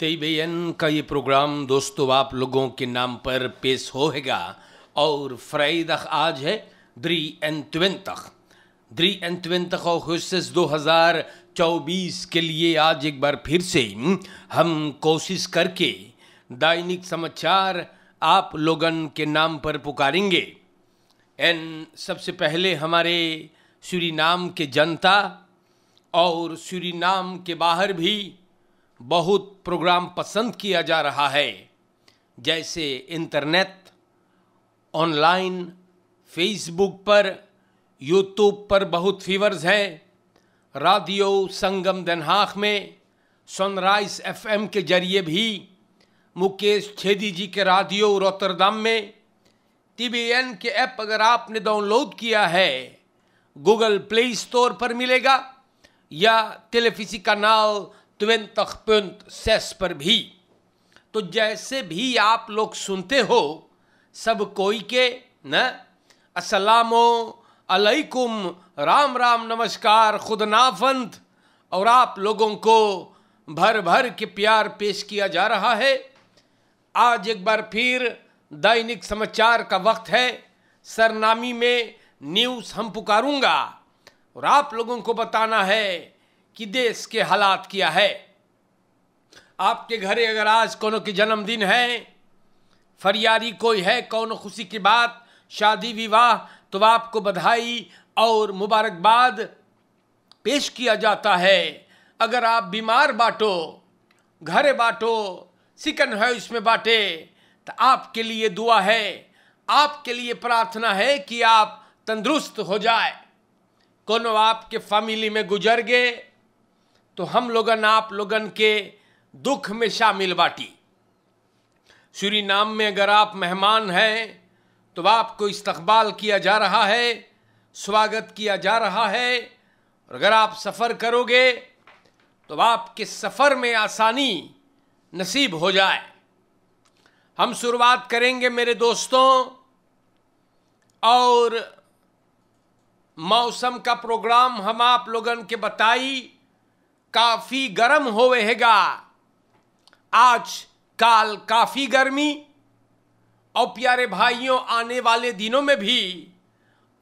तेबेयन का ये प्रोग्राम दोस्तों आप लोगों के नाम पर पेश होएगा और फ्राइदख आज है द्री एन त्वेंतख द्री एन त्वेंतख और हज़ार 2024 के लिए आज एक बार फिर से हम कोशिश करके दैनिक समाचार आप लोगन के नाम पर पुकारेंगे एन सबसे पहले हमारे नाम के जनता और नाम के बाहर भी बहुत प्रोग्राम पसंद किया जा रहा है जैसे इंटरनेट ऑनलाइन फेसबुक पर यूट्यूब पर बहुत फीवर्स हैं रेडियो संगम दनहाख में सनराइज एफएम के जरिए भी मुकेश छेदी जी के रेडियो रोतरदाम में टीबीएन के ऐप अगर आपने डाउनलोड किया है गूगल प्ले स्टोर पर मिलेगा या टेलीफिसी का नाव सेस पर भी तो जैसे भी आप लोग सुनते हो सब कोई के न असलामो अलैकुम राम राम नमस्कार खुद नाफंत और आप लोगों को भर भर के प्यार पेश किया जा रहा है आज एक बार फिर दैनिक समाचार का वक्त है सरनामी में न्यूज़ हम पुकारूंगा और आप लोगों को बताना है कि देश के हालात किया है आपके घरे अगर आज कोनो की जन्मदिन है फरियारी कोई है कौन खुशी की बात शादी विवाह तो आपको बधाई और मुबारकबाद पेश किया जाता है अगर आप बीमार बाँटो घरे बाँटो सिकन है उसमें बाँटे तो आपके लिए दुआ है आपके लिए प्रार्थना है कि आप तंदुरुस्त हो जाए कोनो आपके फैमिली में गुजर गए तो हम लोगन आप लोगन के दुख में शामिल बाटी श्री नाम में अगर आप मेहमान हैं तो आपको इस्तकबाल किया जा रहा है स्वागत किया जा रहा है और अगर आप सफ़र करोगे तो आपके सफ़र में आसानी नसीब हो जाए हम शुरुआत करेंगे मेरे दोस्तों और मौसम का प्रोग्राम हम आप लोगन के बताई काफी गर्म होवेगा आज काल काफी गर्मी और प्यारे भाइयों आने वाले दिनों में भी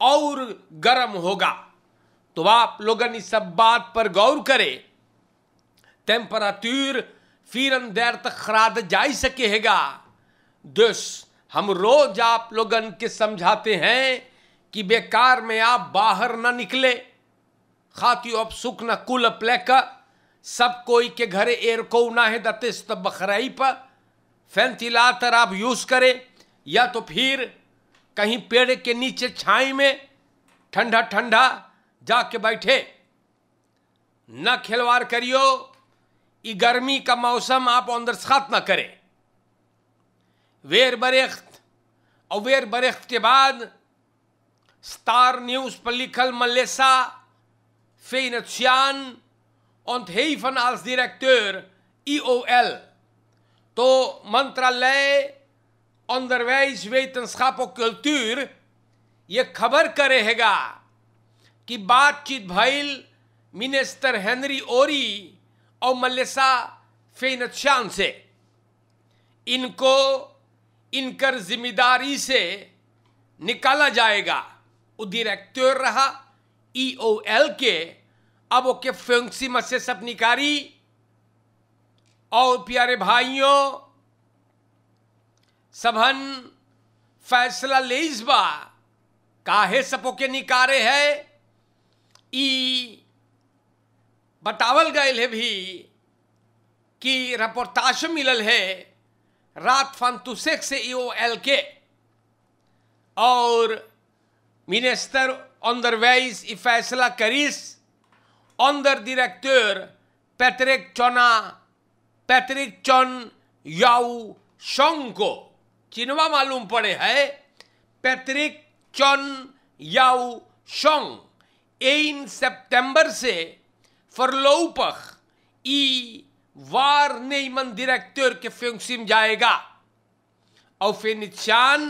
और गर्म होगा तो आप लोगन इस सब बात पर गौर करें टेम्परातूर फिर अंदर तक खराद जा सकेगा दुस हम रोज आप लोगन के समझाते हैं कि बेकार में आप बाहर ना निकले खाती अब सुख न कुल प्लेकर सब कोई के घरे एर को ना है दतिस्त तो बखराई पर फैंतिला तर आप यूज़ करें या तो फिर कहीं पेड़ के नीचे छाई में ठंडा ठंडा जाके बैठे न खिलवाड़ करियो ई गर्मी का मौसम आप साथ ना करें वेर बरेख्त और वेर बरेख्त के बाद स्टार न्यूज़ पर लिखल मलेसा फेनशियान ontheven als directeur IOL. To मंत्रालय onderwijs, wetenschap और cultuur ये खबर करेगा कि बातचीत भइल मिनिस्टर हेनरी ओरी और मलेसा फेनतशान से इनको इनकर जिम्मेदारी से निकाला जाएगा वो डायरेक्टर रहा ई के अब ओके फ्योंसी मत से सब निकारी और प्यारे भाइयों सभन फैसला ले इस बा काहे सपो के निकारे है ई बतावल गए है भी कि रपोर्ताश मिलल है रात फंतुसेक से ओ एल के और मिनिस्टर ऑन द वेज ई फैसला करीस onder directeur Patrick Chona Patrick Chon Yao Song को चिनवा मालूम पड़े है पैतृक चन याउ शोंग एन सितंबर से फरलोपख ई वार नेमन डायरेक्टर के फंक्शन जाएगा और फिनिचान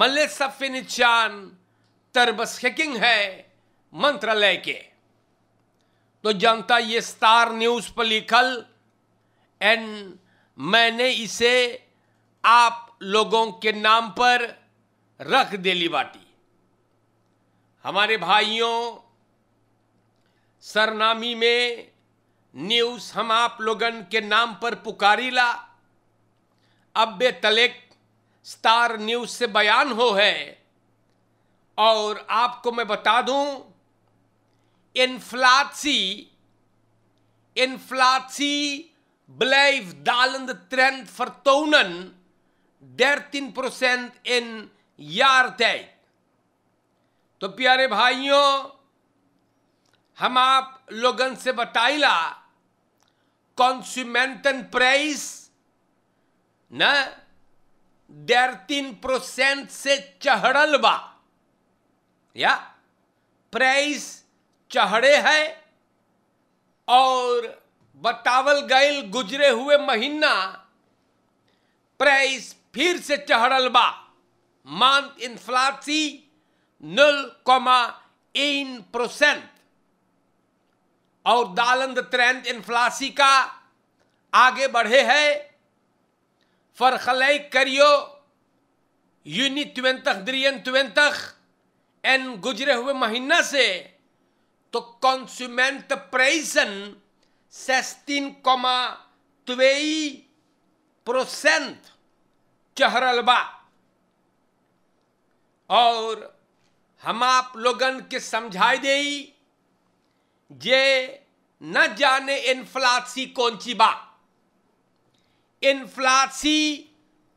मलेसा फिनिचान तरबस हैकिंग है मंत्रालय के तो जनता ये स्टार न्यूज़ पर लिखल एंड मैंने इसे आप लोगों के नाम पर रख ली बाटी हमारे भाइयों सरनामी में न्यूज़ हम आप लोगन के नाम पर पुकारी ला अब तलेक स्टार न्यूज़ से बयान हो है और आपको मैं बता दूं inflatie, inflatie blijft dalende trend vertonen. 13% in jaar tijd. प्यारे भाइयों हम आप लोगन से बताइला कॉन्स्यूमेंटन प्राइस न तीन परसेंट से चढ़ल बा या चढ़े है और बतावल गैल गुजरे हुए महीना प्राइस फिर से चढ़ल बा मंथ इन्फ्लासी नुल कोमा इन परसेंट और दालंद ट्रेंड इन्फ्लासी का आगे बढ़े है फरखलई करियो यूनि ट्वेंतख द्रियन ट्वेंतख एन गुजरे हुए महीना से de consumentenprijzen 16,2 procent चहरलबा और हम logan लोगन के dei. Je na न जाने inflatie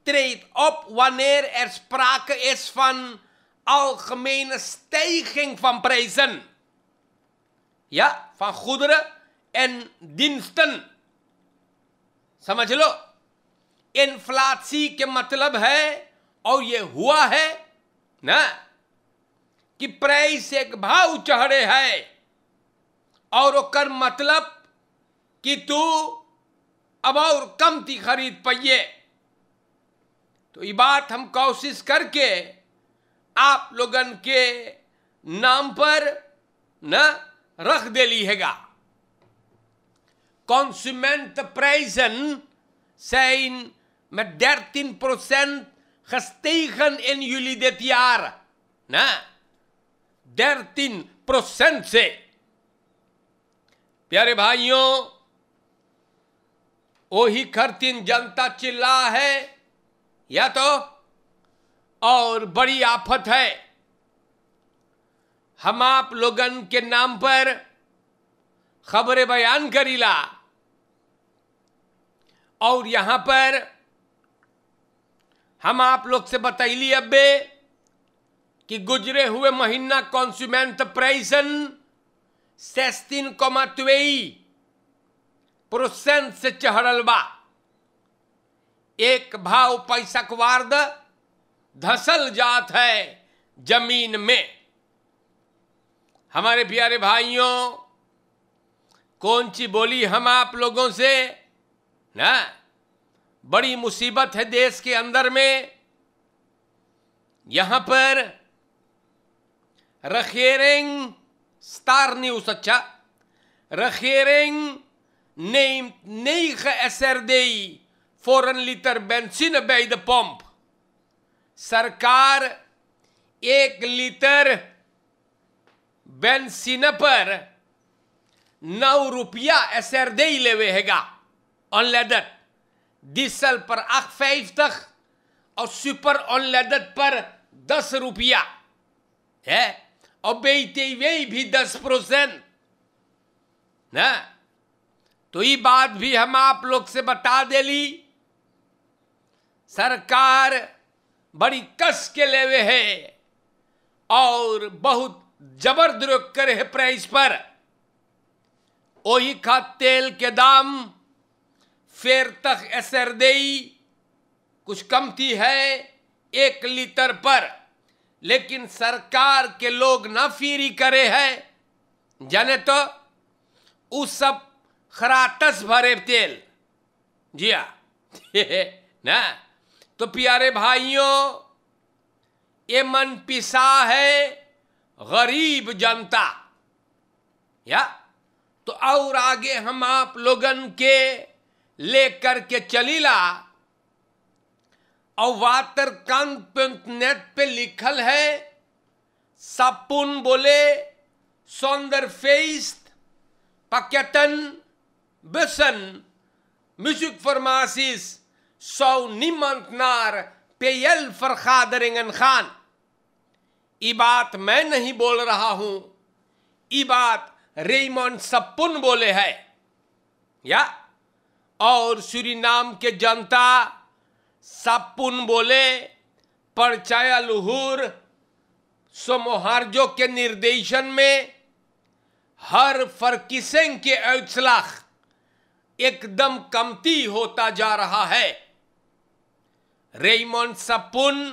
treedt op wanneer er sprake is van algemene stijging van prijzen. या फा खुदर एन दिनस्तन समझ लो फ्लासी के मतलब है और ये हुआ है ना कि प्राइस एक भाव चढ़े है और कर मतलब कि तू अब और कम थी खरीद पाइये तो ये बात हम कोशिश करके आप लोगन के नाम पर ना रख दे ली हैगा कॉन्सुमेंट प्राइजन से इन में डेर तीन परसेंट खस्तेखन इन यूली दे तैयार न डेर तीन परसेंट से प्यारे भाइयों ओ ही खरतीन जनता चिल्ला है या तो और बड़ी आफत है हम आप लोगन के नाम पर खबर बयान करीला और यहां पर हम आप लोग से बताइली अबे कि गुजरे हुए महीना कॉन्स्यूमेंट प्राइसन सेस्तीन कमातवेई प्रोसेंट से चढ़ल बा एक भाव पैसक वार्द धसल जात है जमीन में हमारे प्यारे भाइयों कौन सी बोली हम आप लोगों से ना बड़ी मुसीबत है देश के अंदर में यहां पर रखेरेंग स्टार न्यूज अच्छा रखेरेंग नई नई SRD voor een liter benzine bij de pomp. Sarkar 1 पर नौ रुपया SRD लेवे हैगा ऑन लेदर डीजल पर आख फाइव तक और सुपर ऑन लेदर पर दस रुपया है और बेचते वे भी दस परसेंट ना तो ये बात भी हम आप लोग से बता दे ली सरकार बड़ी कस के लेवे है और बहुत जबर करे है प्राइस पर ओही खा तेल के दाम फेर तक असर देई कुछ कमती है एक लीटर पर लेकिन सरकार के लोग ना फीरी करे है जाने तो उस सब खरातस भरे तेल जी ना तो प्यारे भाइयों ये मन पिसा है गरीब जनता या तो और आगे हम आप लोगन के लेकर के चलीला और वातर नेट पे लिखल है सपुन बोले सौंदर फेस पकेटन बसन म्यूजिक फरमासिस सौ निमंतनार पेयल फरखादरिंगन खान ये बात मैं नहीं बोल रहा हूं ये बात रेमोन सप्पुन बोले है या और श्री नाम के जनता सपुन बोले परचया लुहूर सोमोहार्जो के निर्देशन में हर फरकिसें के अवसलाख एकदम कमती होता जा रहा है रेमोन सपुन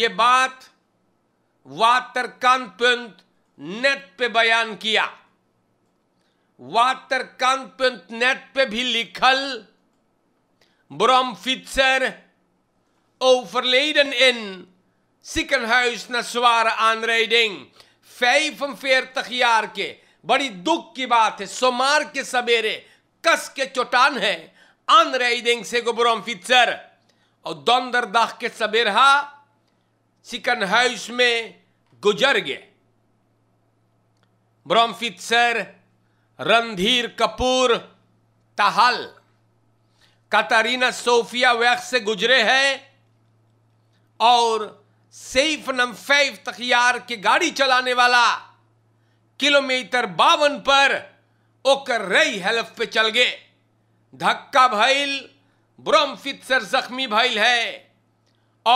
ये बात वातर कांत नेट पे बयान किया वातर कांत नेट पे भी लिखल इन सिकन in न स्वार zware aanrijding. फेर तखियार के बड़ी दुख की बात है सोमार के सवेरे कस के चोटान है आन राइडिंग से गोब्रोम फिचर और दौंदर दाख के सबेरा हाउस में गुजर ब्रह्मफित सर रणधीर कपूर ताहल कतरीना सोफिया वैक्स से गुजरे हैं और सेफ नम फैफ तखियार की गाड़ी चलाने वाला किलोमीटर बावन पर ओकर रई हेल्फ पे चल गए धक्का भैल ब्रह्मफित सर जख्मी भैल है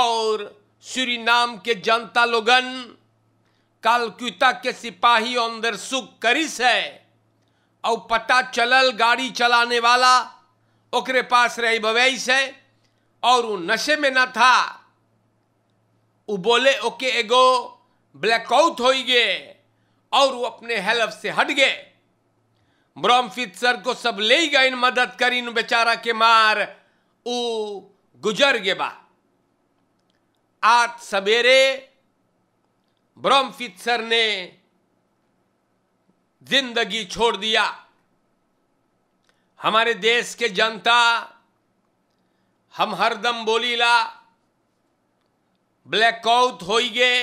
और श्री नाम के जनता लोगन कालकुता के सिपाही अंदर सुख करिस है और पता चलल गाड़ी चलाने वाला ओकरे पास रही भवैस है और वो नशे में न था वो बोले ओके एगो ब्लैकआउट हो गए और वो अपने हेल्प से हट गए ब्रॉमफित सर को सब ले गए इन मदद करीन बेचारा के मार वो गुजर गए बा आज सवेरे ब्रह्म फित्सर ने जिंदगी छोड़ दिया हमारे देश के जनता हम हरदम बोलीला ब्लैकआउट हो गए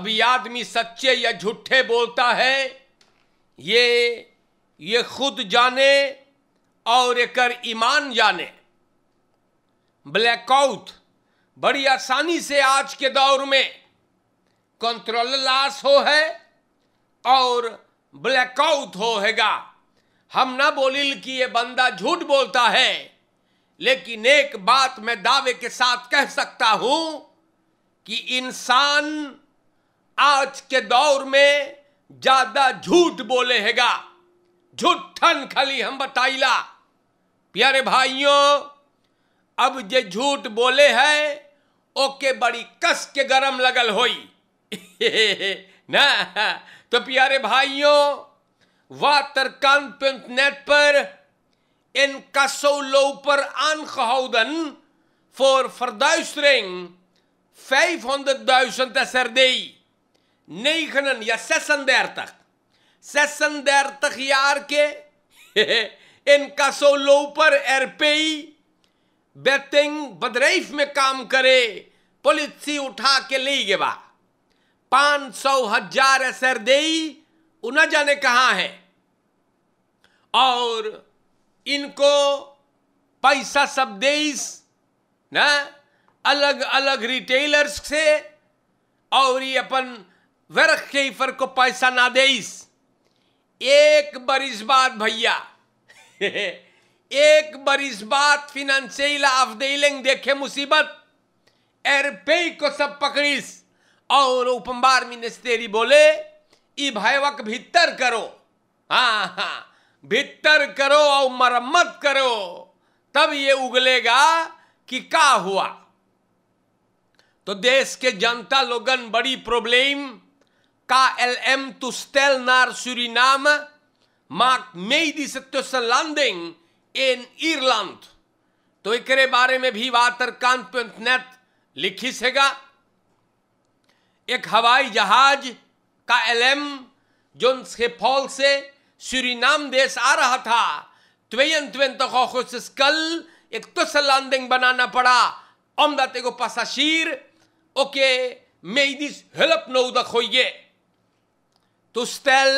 अभी आदमी सच्चे या झूठे बोलता है ये ये खुद जाने और एक ईमान जाने ब्लैकआउट बड़ी आसानी से आज के दौर में कंट्रोल लॉस हो है और ब्लैकआउट हो हैगा हम ना बोलिल कि ये बंदा झूठ बोलता है लेकिन एक बात मैं दावे के साथ कह सकता हूं कि इंसान आज के दौर में ज्यादा झूठ बोले हैगा झूठन खाली हम बताइला प्यारे भाइयों अब जे झूठ बोले है ओके बड़ी कस के गरम लगल होई ना तो प्यारे भाइयों वातरकान नेट पर in Kasseloper aangehouden voor verduistering. 500.000 SRD. 9, ja 36. 36 jaar in Kasseloper RP बेतिंग बदरेफ में काम करे पुलिसी उठा के ले गेवा पांच सौ हजार असर दे न जाने कहाँ है और इनको पैसा सब देस ना अलग अलग रिटेलर्स से और ये अपन वर्क के ईफर को पैसा ना देस एक बरिस बाद भैया एक बरिस्बात फिनंसेला अफदेलिंग देखे मुसीबत एरपे को सब पकड़ीस और उपम्बार मिनिस्टेरी बोले ई भयवक भीतर करो हा हा भीतर करो और मरम्मत करो तब ये उगलेगा कि का हुआ तो देश के जनता लोगन बड़ी प्रॉब्लम का एल एम तुस्तेल नार नाम मार्क मे दी सत्यो सत्योसन लांडिंग इन ईरलैंड तो एक बारे में भी वातरकांत पंथनेत लिखी सेगा एक हवाई जहाज का एलएम जोन से फॉल से सूरीनाम देश आ रहा था त्वेन त्वेन तो कल एक तो लैंडिंग बनाना पड़ा अमदाते को पसाशीर ओके दिस हेल्प नो दख होइए तो स्टेल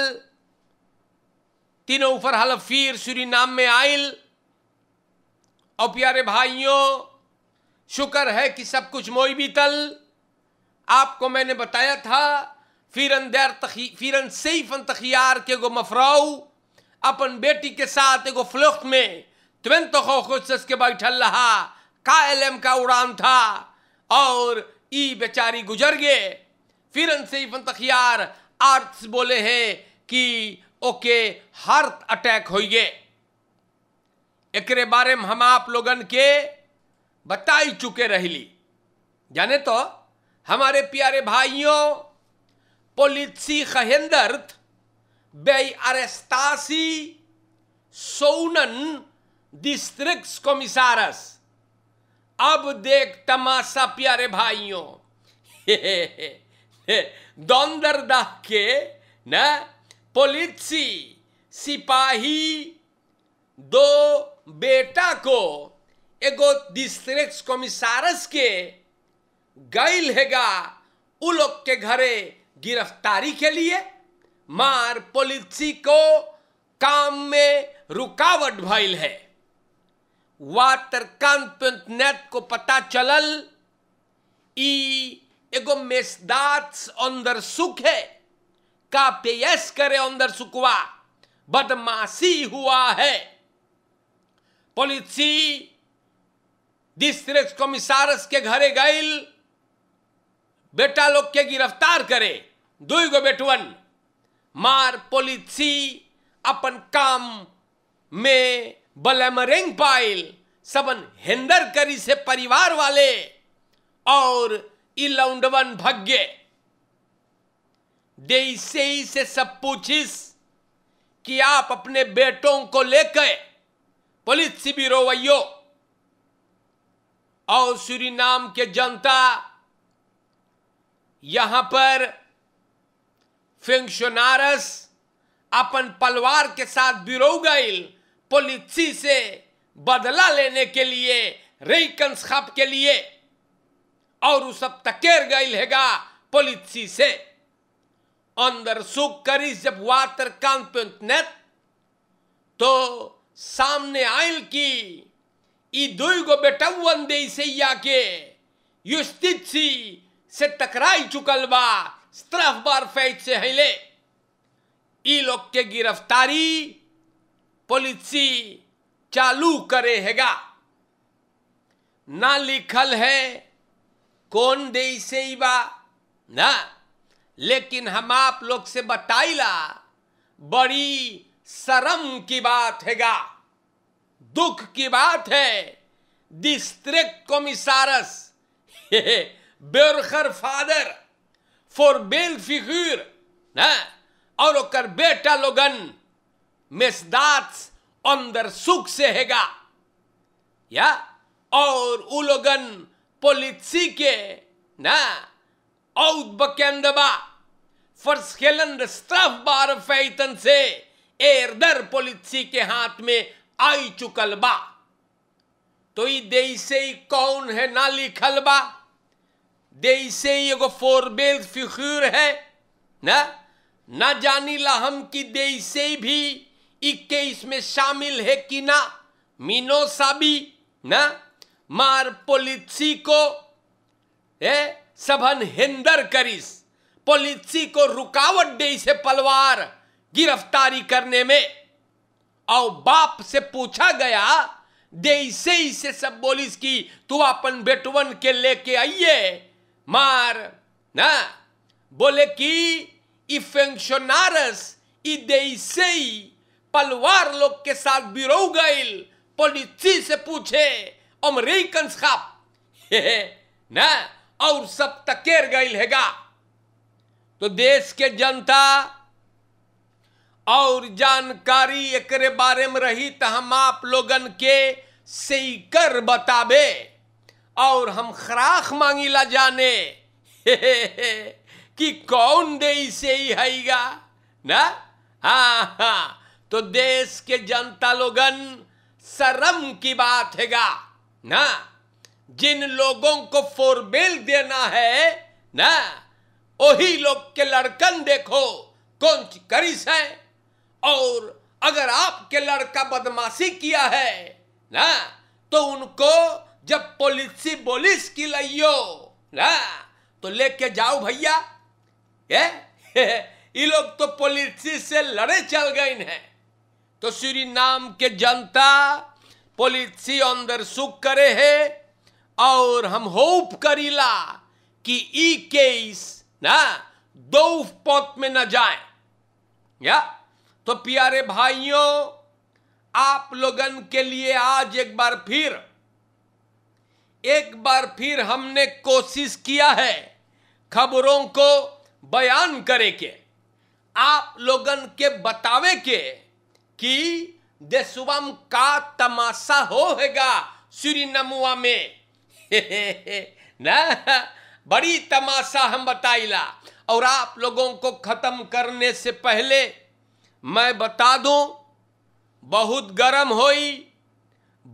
तीनों ऊपर हलफीर सूरीनाम में आयल और प्यारे भाइयों शुक्र है कि सब कुछ मोई भी तल आपको मैंने बताया था फिरन दर तखी फिरन सईफन तखियार के गो मफराऊ अपन बेटी के साथ एगो फ्लोख्त में तुरंत के बैठल रहा का एम का उड़ान था और ई बेचारी गुजर गए फिरन सईफन तखियार आर्थ बोले हैं कि ओके हार्ट अटैक हो गए एक बारे में हम आप लोगन के बताई चुके रहली जाने तो हमारे प्यारे भाइयों पोलिसी खहेंदर्थ बे अरेस्तासी सोनन डिस्ट्रिक्ट कमिसारस अब देख तमाशा प्यारे भाइयों दौंदर दाह के न पोलिसी सिपाही दो बेटा को एगो डिस्ट्रिक्ट कमिश्नरस के गैल हैगा उ लोग के घरे गिरफ्तारी के लिए मार पुलिसी को काम में रुकावट भइल है वातरकांत नेट को पता चलल ई एगो मेसदात अंदर सुख है का पेयस करे अंदर सुखवा बदमाशी हुआ है policji, डिस्ट्रिक्ट कमिश्नर के घरे गई बेटा लोग के गिरफ्तार करे दुई गो बेटवन मार पोलिसी अपन काम में बलमरेंग पाइल सबन हेंदर करी से परिवार वाले और इलाउंडवन भग्य दे से से सब पूछिस कि आप अपने बेटों को लेकर पुलिस शिविर वो और श्री नाम के जनता यहां पर फेंक्शनारस अपन पलवार के साथ बिरो गई पुलिस से बदला लेने के लिए रेकंस खाप के लिए और उस सब तकेर गई हैगा पुलिस से अंदर सुख करी जब वातर कांत तो सामने आयल की ई दुगो बेटवन देसैया के युस्तिथि से टकराई चुकल बा तरफ बार फैज से हैले ई लोग के गिरफ्तारी पॉलिसी चालू करे हैगा ना लिखल है कौन से बा ना लेकिन हम आप लोग से बताइला बड़ी शरम की बात हैगा दुख की बात है district commissaris, burger father, voorbeeld figuur, hè? और कर बेटा लोगन अंदर सुख से हैगा या और उ लोगन पोलिसी के ना औद बकेंदबा फर्स खेलन स्टफ बार फैतन से एरदर पोलिसी के हाथ में आई चुकल बा तो दे से ही कौन है ना लिखल बा देई से ही एगो फोरबेल फिखूर है ना ना जानी ला हम कि दे से भी इक्के इसमें शामिल है कि ना मीनो साबी ना मार पोलिसी को ए सभन हिंदर करिस पोलिसी को रुकावट दे से पलवार गिरफ्तारी करने में और बाप से पूछा गया दे इसे इसे सब बोलिस की तू अपन बेटवन के लेके आइए मार ना बोले कि इ फंक्शनारस पलवार लोग के साथ बिरो गए पोलिसी से पूछे अमरीकन खाप ना और सब तकेर गईल हैगा तो देश के जनता और जानकारी एक बारे में रही तो हम आप लोगन के सीकर बताबे और हम खराख मांगी ला जाने हे हे हे कि कौन दे से ही हैगा ना हाँ हाँ तो देश के जनता लोगन शर्म की बात हैगा ना जिन लोगों को फोरबेल देना है ना वही लोग के लड़कन देखो कौन करिस है और अगर आपके लड़का बदमाशी किया है ना तो उनको जब पुलिस बोलिस की लइयो ना तो लेके जाओ भैया ये ये लोग तो पुलिस से लड़े चल गए हैं तो श्री नाम के जनता पुलिस अंदर सुख करे है और हम होप करीला कि ई केस ना दो पोत में न जाए या तो प्यारे भाइयों आप लोगन के लिए आज एक बार फिर एक बार फिर हमने कोशिश किया है खबरों को बयान करे के आप लोगन के बतावे के कि देशुबम का तमाशा होगा सूरीनमुआ में हे ना बड़ी तमाशा हम बताइला और आप लोगों को खत्म करने से पहले मैं बता दूं बहुत गरम होई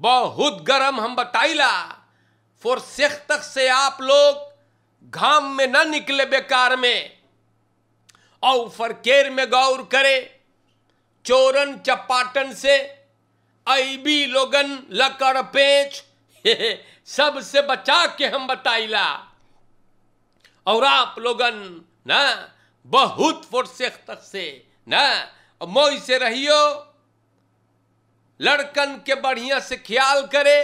बहुत गरम हम बताइला फुरसेख तक से आप लोग घाम में ना निकले बेकार में और फरकेर में गौर करे चोरन चपाटन से ऐबी लोगन लकड़ पेच सबसे बचा के हम बताइला और आप लोगन ना बहुत फुरसेख तक से ना और मोई से रहियो लड़कन के बढ़िया से ख्याल करे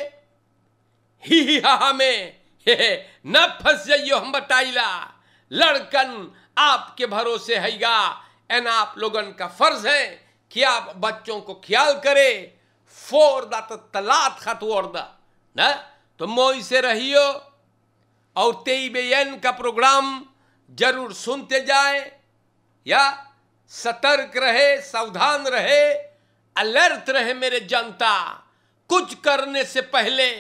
ही ही हा हा में हे हे न फंस जाइयो हम बताइला लड़कन आपके भरोसे हैगा एन आप लोगन का फर्ज है कि आप बच्चों को ख्याल करे फोर दा तो तलात खत दा ना तो मोई से रहियो और एन का प्रोग्राम जरूर सुनते जाए या सतर्क रहे सावधान रहे अलर्ट रहे मेरे जनता कुछ करने से पहले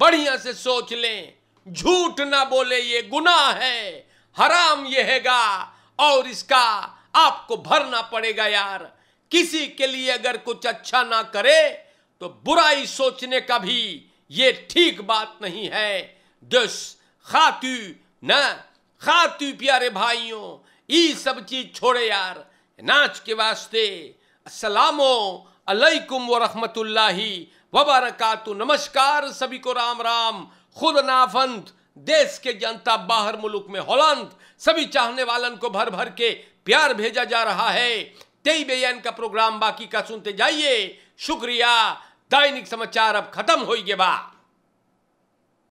बढ़िया से सोच लें झूठ ना बोले ये गुनाह है हराम ये हैगा और इसका आपको भरना पड़ेगा यार किसी के लिए अगर कुछ अच्छा ना करे तो बुराई सोचने का भी ये ठीक बात नहीं है दुस खातु न खातु प्यारे भाइयों ये सब चीज छोड़े यार नाच के वास्ते असलामो अलैकुम व रहमतुल्लाहि व बरकातु नमस्कार सभी को राम राम खुद नाफंत देश के जनता बाहर मुल्क में होलंत सभी चाहने वालन को भर भर के प्यार भेजा जा रहा है तेई बेयन का प्रोग्राम बाकी का सुनते जाइए शुक्रिया दैनिक समाचार अब खत्म हो गए बा